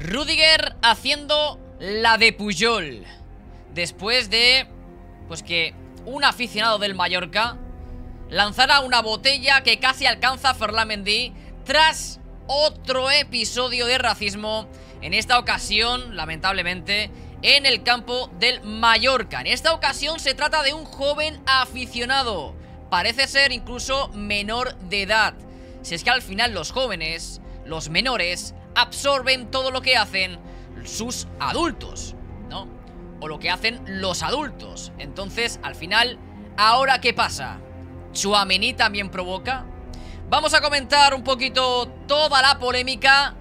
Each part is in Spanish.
Rudiger haciendo la de Puyol. Después de, pues que un aficionado del Mallorca lanzara una botella que casi alcanza a Ferlamendi tras otro episodio de racismo. En esta ocasión, lamentablemente, en el campo del Mallorca. En esta ocasión se trata de un joven aficionado. Parece ser incluso menor de edad. Si es que al final los jóvenes, los menores, absorben todo lo que hacen sus adultos, ¿no? O lo que hacen los adultos. Entonces, al final, ¿ahora qué pasa? Chuamení también provoca. Vamos a comentar un poquito toda la polémica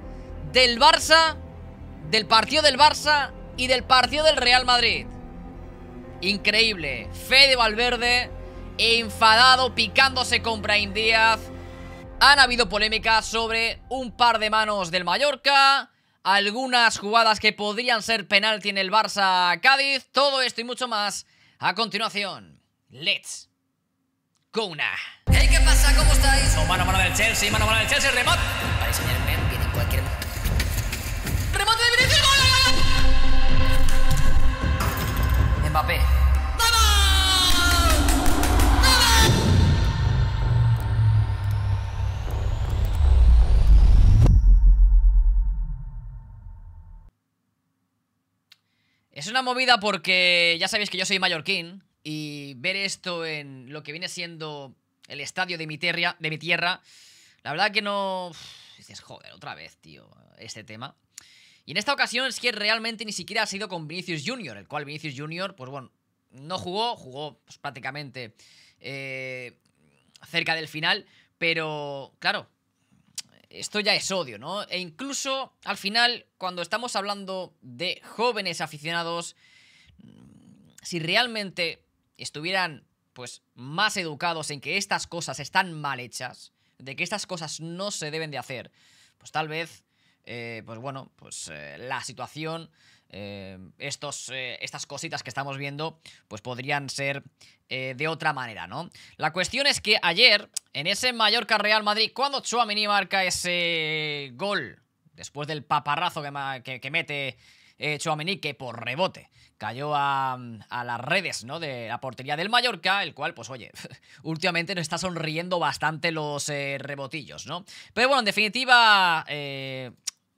del Barça, del partido del Barça y del partido del Real Madrid. Increíble. Fede Valverde, enfadado, picándose con Brain Díaz han habido polémicas sobre un par de manos del Mallorca, algunas jugadas que podrían ser penalti en el Barça Cádiz, todo esto y mucho más a continuación. Let's go una. Hey, ¿qué pasa? ¿Cómo estáis? Oh, mano mano, mano del Chelsea, mano, mano del Chelsea, remate. Para el viene cualquier... ¡Remate de Vinicius! ¡Gol! Mbappé. una movida porque ya sabéis que yo soy mallorquín y ver esto en lo que viene siendo el estadio de mi, de mi tierra, la verdad que no... Dices, joder, otra vez, tío, este tema. Y en esta ocasión es que realmente ni siquiera ha sido con Vinicius Junior, el cual Vinicius Junior, pues bueno, no jugó, jugó pues, prácticamente eh, cerca del final, pero claro, esto ya es odio, ¿no? E incluso al final, cuando estamos hablando de jóvenes aficionados, mm, si realmente estuvieran pues más educados en que estas cosas están mal hechas, de que estas cosas no se deben de hacer, pues tal vez, eh, pues bueno, pues eh, la situación Em, estos, eh, estas cositas que estamos viendo, pues podrían ser eh, de otra manera, ¿no? La cuestión es que ayer, en ese Mallorca-Real Madrid, cuando Chouamini marca ese gol, después del paparrazo que, mete eh, que por rebote cayó a, las redes ¿no? de la portería del Mallorca, el cual, pues oye, últimamente nos está sonriendo bastante los eh, rebotillos, ¿no? Pero bueno, en definitiva,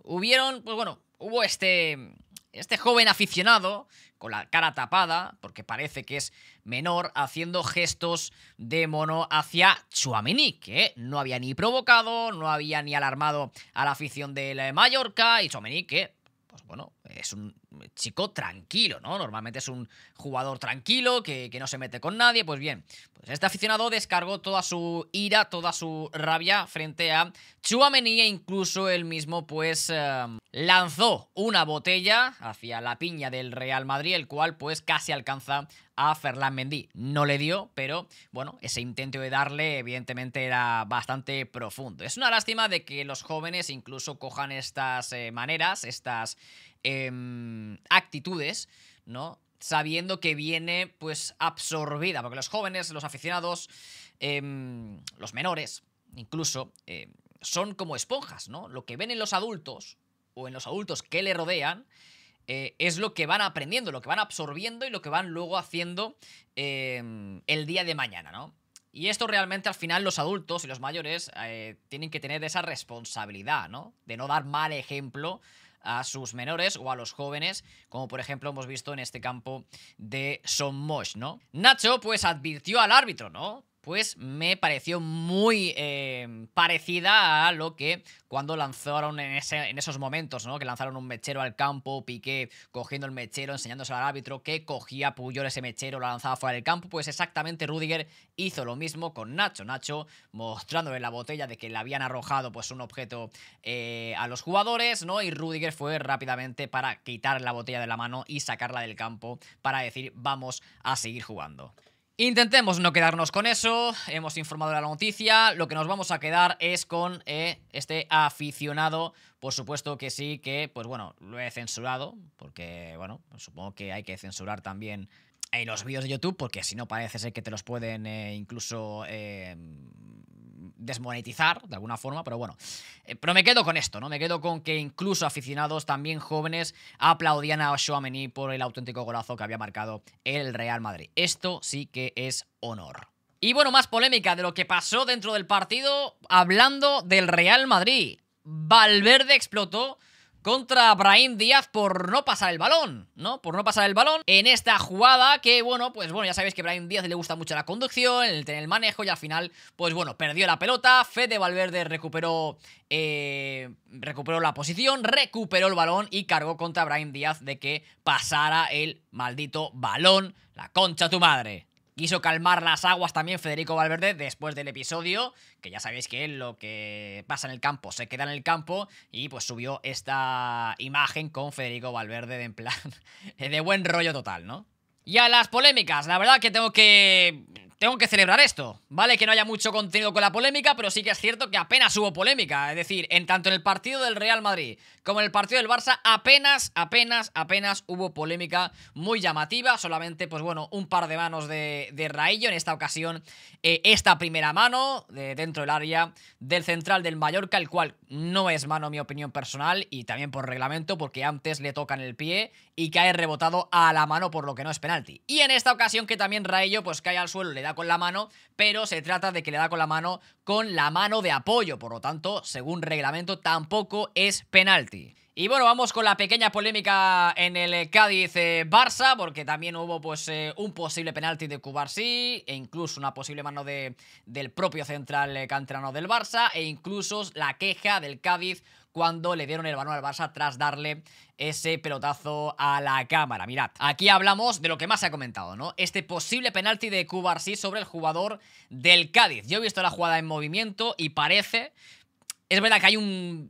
hubieron, pues bueno, hubo este este joven aficionado, con la cara tapada, porque parece que es menor, haciendo gestos de mono hacia Chuamení, que no había ni provocado, no había ni alarmado a la afición del eh, Mallorca, y Chuamení, que, pues bueno, es un chico tranquilo, ¿no? Normalmente es un jugador tranquilo, que, que, no se mete con nadie. Pues bien, pues este aficionado descargó toda su ira, toda su rabia frente a Chuamení e incluso él mismo, pues, em, lanzó una botella hacia la piña del Real Madrid, el cual, pues, casi alcanza a Ferland Mendy. No le dio, pero bueno, ese intento de darle evidentemente era bastante profundo. Es una lástima de que los jóvenes incluso cojan estas eh, maneras, estas Em, actitudes, ¿no? Sabiendo que viene, pues, absorbida, porque los jóvenes, los aficionados, em, los menores, incluso, eh, son como esponjas, ¿no? Lo que ven en los adultos o en los adultos que le rodean eh, es lo que van aprendiendo, lo que van absorbiendo y lo que van luego haciendo em, el día de mañana, ¿no? Y esto realmente al final los adultos y los mayores eh, tienen que tener esa responsabilidad, ¿no? De no dar mal ejemplo a sus menores o a los jóvenes, como por ejemplo hemos visto en este campo de Sommosh, ¿no? Nacho pues advirtió al árbitro, ¿no? pues me pareció muy eh, parecida a lo que cuando lanzaron en, esos momentos, ¿no? Que lanzaron un mechero al campo, Piqué cogiendo el mechero, enseñándoselo al árbitro que cogía Puyol ese mechero, lo lanzaba fuera del campo, pues exactamente Rudiger hizo lo mismo con Nacho. Nacho mostrándole la botella de que le habían arrojado pues un objeto eh, a los jugadores, ¿no? Y Rudiger fue rápidamente para quitar la botella de la mano y sacarla del campo para decir vamos a seguir jugando. Intentemos no quedarnos con eso, hemos informado de la noticia, lo que nos vamos a quedar es con eh, este aficionado, por supuesto que sí, que pues bueno, lo he censurado, porque bueno, supongo que hay que censurar también en los vídeos de YouTube, porque si no parece ser que te los pueden eh, incluso eh, desmonetizar de alguna forma, pero bueno. Eh, pero me quedo con esto, ¿no? Me quedo con que incluso aficionados también jóvenes aplaudían a Chouameni por el auténtico golazo que había marcado el Real Madrid. Esto sí que es honor. Y bueno, más polémica de lo que pasó dentro del partido, hablando del Real Madrid. Valverde explotó contra Brahim Díaz por no pasar el balón, ¿no? Por no pasar el balón en esta jugada que, bueno, pues bueno, ya sabéis que Brahim Díaz le gusta mucho la conducción, el tener el manejo y al final, pues bueno, perdió la pelota, Fede Valverde recuperó, eh, recuperó la posición, recuperó el balón y cargó contra Brahim Díaz de que pasara el maldito balón, la concha tu madre. Quiso calmar las aguas también Federico Valverde después del episodio, que ya sabéis que lo que pasa en el campo se queda en el campo y pues subió esta imagen con Federico Valverde de en plan de buen rollo total, ¿no? Y a las polémicas, la verdad que tengo que tengo que celebrar esto. Vale que no haya mucho contenido con la polémica, pero sí que es cierto que apenas hubo polémica. Es decir, en tanto en el partido del Real Madrid como en el partido del Barça, apenas, apenas, apenas hubo polémica muy llamativa. Solamente, pues bueno, un par de manos de, de Raillo. En esta ocasión, eh, esta primera mano de, dentro del área del central del Mallorca, el cual no es mano, mi opinión personal, y también por reglamento, porque antes le tocan el pie y cae rebotado a la mano, por lo que no es penalti. Y en esta ocasión que también Raillo, pues cae al suelo, le da con la mano, pero se trata de que le da con la mano con la mano de apoyo, por lo tanto, según reglamento, tampoco es penalti. Y bueno, vamos con la pequeña polémica en el Cádiz-Barça, eh, porque también hubo pues eh, un posible penalti de Cubarsí, e incluso una posible mano de, del propio central eh, canterano del Barça, e incluso la queja del Cádiz cuando le dieron el balón al Barça tras darle ese pelotazo a la cámara. Mirad, aquí hablamos de lo que más se ha comentado, ¿no? Este posible penalti de Cubarsí sobre el jugador del Cádiz. Yo he visto la jugada en movimiento y parece... Es verdad que hay un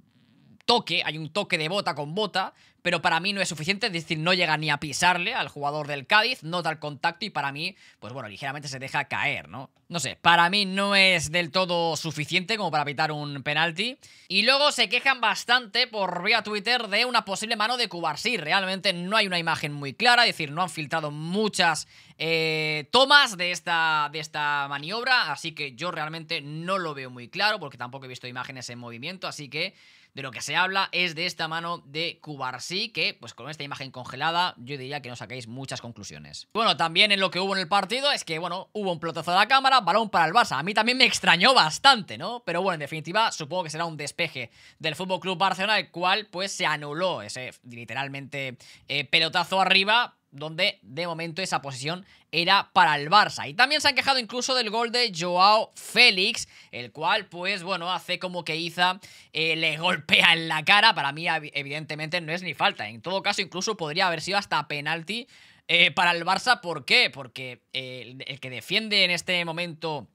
toque, hay un toque de bota con bota, pero para mí no es suficiente, es decir, no llega ni a pisarle al jugador del Cádiz, no el contacto y para mí, pues bueno, ligeramente se deja caer, ¿no? No sé, para mí no es del todo suficiente como para pitar un penalti. Y luego se quejan bastante por vía Twitter de una posible mano de Cubarsí. Realmente no hay una imagen muy clara, es decir, no han filtrado muchas eh, tomas de esta, de esta maniobra, así que yo realmente no lo veo muy claro porque tampoco he visto imágenes en movimiento, así que de lo que se habla es de esta mano de Cubarsí, que pues con esta imagen congelada yo diría que no saquéis muchas conclusiones. Bueno, también en lo que hubo en el partido es que, bueno, hubo un pelotazo de la cámara, balón para el Barça. A mí también me extrañó bastante, ¿no? Pero bueno, en definitiva, supongo que será un despeje del Fútbol Club Barcelona, el cual pues se anuló ese literalmente eh, pelotazo arriba donde de momento esa posición era para el Barça. Y también se han quejado incluso del gol de Joao Félix, el cual pues bueno, hace como que Iza eh, le golpea en la cara, para mí evidentemente no es ni falta, en todo caso incluso podría haber sido hasta penalti eh, para el Barça, ¿por qué? Porque eh, el que defiende en este momento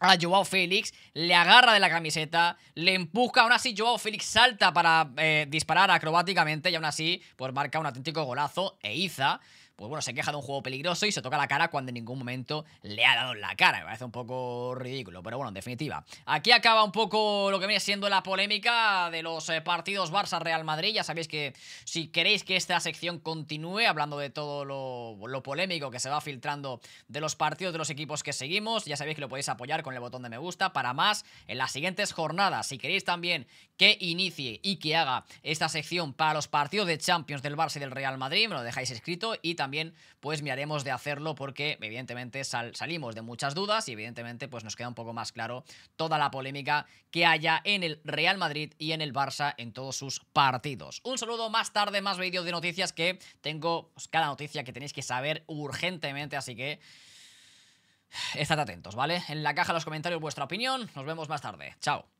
a Joao Félix, le agarra de la camiseta, le empuja, aún así Joao Félix salta para eh, disparar acrobáticamente y aún así pues marca un auténtico golazo e Iza pues bueno, se queja de un juego peligroso y se toca la cara cuando en ningún momento le ha dado la cara. Me parece un poco ridículo, pero bueno, en definitiva. Aquí acaba un poco lo que viene siendo la polémica de los eh, partidos Barça-Real Madrid. Ya sabéis que si queréis que esta sección continúe, hablando de todo lo, polémico que se va filtrando de los partidos de los equipos que seguimos, ya sabéis que lo podéis apoyar con el botón de me gusta para más en las siguientes jornadas. Si queréis también que inicie y que haga esta sección para los partidos de Champions del Barça y del Real Madrid, me lo dejáis escrito y también también pues miraremos de hacerlo porque evidentemente salimos de muchas dudas y evidentemente pues nos queda un poco más claro toda la polémica que haya en el Real Madrid y en el Barça en todos sus partidos. Un saludo más tarde, más vídeos de noticias que tengo pues, cada noticia que tenéis que saber urgentemente, así que... Estad atentos, ¿vale? En la caja de los comentarios vuestra opinión. Nos vemos más tarde. Chao.